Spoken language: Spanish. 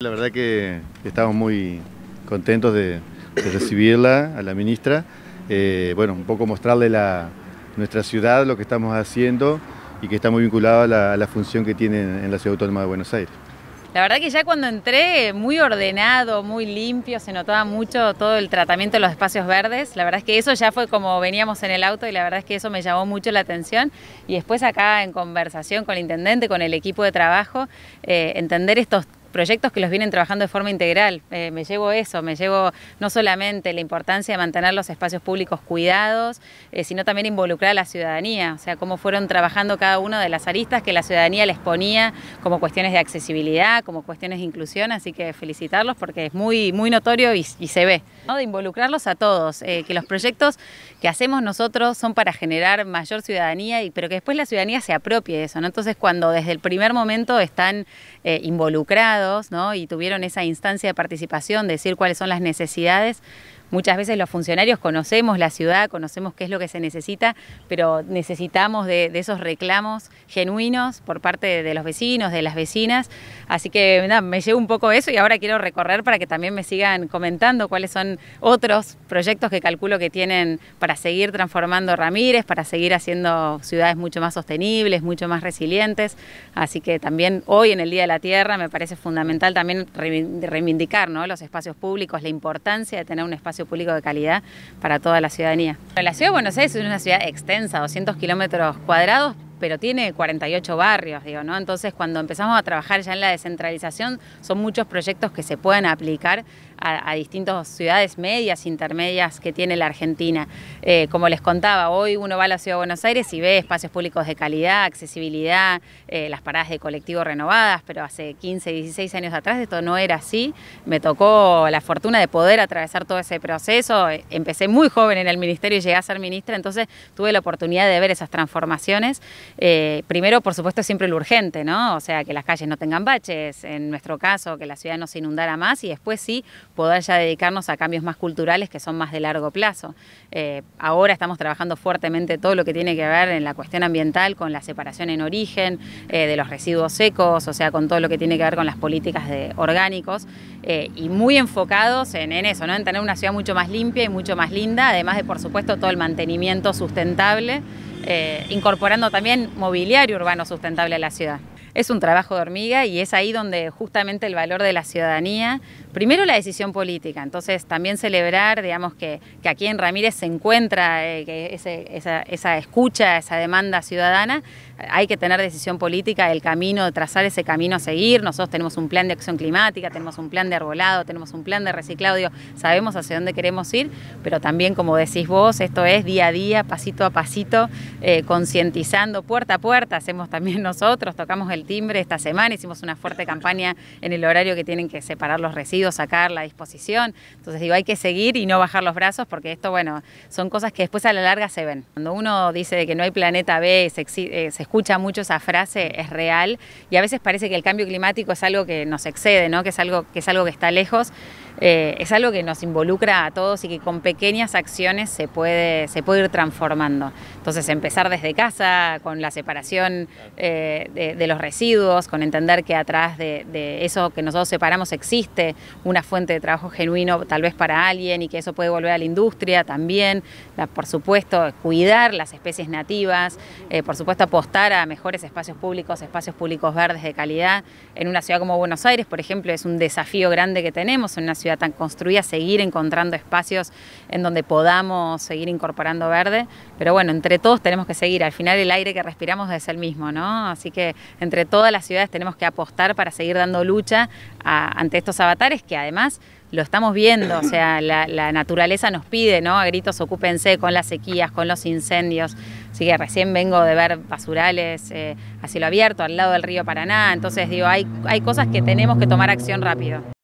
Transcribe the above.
La verdad que estamos muy contentos de, recibirla a la ministra. Eh, bueno, un poco mostrarle nuestra ciudad, lo que estamos haciendo y que está muy vinculado a la, función que tiene en la Ciudad Autónoma de Buenos Aires. La verdad que ya cuando entré, muy ordenado, muy limpio, se notaba mucho todo el tratamiento de los espacios verdes. La verdad es que eso ya fue como veníamos en el auto y la verdad es que eso me llamó mucho la atención. Y después acá en conversación con el intendente, con el equipo de trabajo, eh, entender estos proyectos que los vienen trabajando de forma integral. Eh, me llevo eso, me llevo no solamente la importancia de mantener los espacios públicos cuidados, eh, sino también involucrar a la ciudadanía, o sea, cómo fueron trabajando cada uno de las aristas que la ciudadanía les ponía como cuestiones de accesibilidad, como cuestiones de inclusión, así que felicitarlos porque es muy, muy notorio y, se ve. ¿no? De involucrarlos a todos, eh, que los proyectos que hacemos nosotros son para generar mayor ciudadanía, y, pero que después la ciudadanía se apropie de eso, ¿no? Entonces cuando desde el primer momento están involucrados, ¿no? y tuvieron esa instancia de participación, decir cuáles son las necesidades, Muchas veces los funcionarios conocemos la ciudad, conocemos qué es lo que se necesita, pero necesitamos de, esos reclamos genuinos por parte de, los vecinos, de las vecinas. Así que me llevo un poco eso y ahora quiero recorrer para que también me sigan comentando cuáles son otros proyectos que calculo que tienen para seguir transformando Ramírez, para seguir haciendo ciudades mucho más sostenibles, mucho más resilientes. Así que también hoy en el Día de la Tierra me parece fundamental también reivindicar ¿no? los espacios públicos, la importancia de tener un espacio público de calidad para toda la ciudadanía. La ciudad de Buenos Aires es una ciudad extensa, 200 kilómetros cuadrados, pero tiene 48 barrios, digo, ¿no? Entonces, cuando empezamos a trabajar ya en la descentralización, son muchos proyectos que se pueden aplicar a, distintas ciudades medias, intermedias que tiene la Argentina. Eh, como les contaba, hoy uno va a la Ciudad de Buenos Aires y ve espacios públicos de calidad, accesibilidad, eh, las paradas de colectivo renovadas, pero hace 15, 16 años atrás esto no era así. Me tocó la fortuna de poder atravesar todo ese proceso. Eh, empecé muy joven en el ministerio y llegué a ser ministra, entonces tuve la oportunidad de ver esas transformaciones. Eh, primero, por supuesto, siempre lo urgente, ¿no? O sea, que las calles no tengan baches, en nuestro caso, que la ciudad no se inundara más y después sí poder ya dedicarnos a cambios más culturales que son más de largo plazo. Eh, ahora estamos trabajando fuertemente todo lo que tiene que ver en la cuestión ambiental, con la separación en origen eh, de los residuos secos, o sea, con todo lo que tiene que ver con las políticas de orgánicos y muy enfocados en, eso, ¿no? En tener una ciudad mucho más limpia y mucho más linda, además de, por supuesto, todo el mantenimiento sustentable. Eh, incorporando también mobiliario urbano sustentable a la ciudad. Es un trabajo de hormiga y es ahí donde justamente el valor de la ciudadanía, primero la decisión política, entonces también celebrar, digamos, que, aquí en Ramírez se encuentra eh, esa escucha, esa demanda ciudadana, hay que tener decisión política, el camino, trazar ese camino a seguir. Nosotros tenemos un plan de acción climática, tenemos un plan de arbolado, tenemos un plan de reciclado, sabemos hacia dónde queremos ir, pero también, como decís vos, esto es día a día, pasito a pasito, eh, concientizando puerta a puerta, hacemos también nosotros, tocamos el timbre esta semana, hicimos una fuerte campaña en el horario que tienen que separar los residuos, sacar la disposición. Entonces digo, hay que seguir y no bajar los brazos porque esto, bueno, son cosas que después a la larga se ven. Cuando uno dice que no hay planeta B, se, eh, se escucha mucho esa frase, es real, y a veces parece que el cambio climático es algo que nos excede, ¿no? que, es algo, que es algo que está lejos. Eh, es algo que nos involucra a todos y que con pequeñas acciones se puede, se puede ir transformando. Entonces empezar desde casa, con la separación eh, de, los residuos, con entender que atrás de, de, eso que nosotros separamos existe una fuente de trabajo genuino tal vez para alguien y que eso puede volver a la industria también, por supuesto cuidar las especies nativas, eh, por supuesto apostar a mejores espacios públicos, espacios públicos verdes de calidad. En una ciudad como Buenos Aires, por ejemplo, es un desafío grande que tenemos, en ciudad tan construida, seguir encontrando espacios en donde podamos seguir incorporando verde, pero bueno, entre todos tenemos que seguir, al final el aire que respiramos es el mismo, ¿no? Así que entre todas las ciudades tenemos que apostar para seguir dando lucha ante estos avatares que además lo estamos viendo, o sea, la, naturaleza nos pide, ¿no? A gritos ocúpense con las sequías, con los incendios. Así que recién vengo de ver basurales eh, a cielo abierto, al lado del río Paraná. Entonces, digo, hay, hay cosas que tenemos que tomar acción rápido.